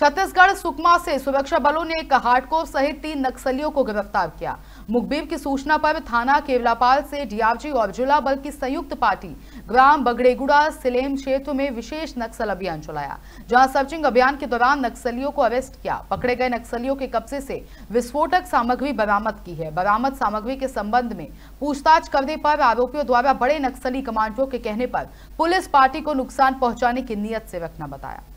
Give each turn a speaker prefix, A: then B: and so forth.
A: छत्तीसगढ़ सुकमा से सुरक्षा बलों ने एक हार्डकोर सहित तीन नक्सलियों को गिरफ्तार किया मुखबिर की सूचना पर थाना केवलापाल से डीआरजी और जिला बल की संयुक्त पार्टी ग्राम बगड़ेगुड़ा सिलेम क्षेत्र में विशेष नक्सल अभियान चलाया जहां सर्चिंग अभियान के दौरान नक्सलियों को अरेस्ट किया पकड़े गए नक्सलियों के कब्जे से विस्फोटक सामग्री बरामद की है बरामद सामग्री के संबंध में पूछताछ करने पर आरोपियों द्वारा बड़े नक्सली कमांडरों के कहने पर पुलिस पार्टी को नुकसान पहुंचाने की नीयत से रखना बताया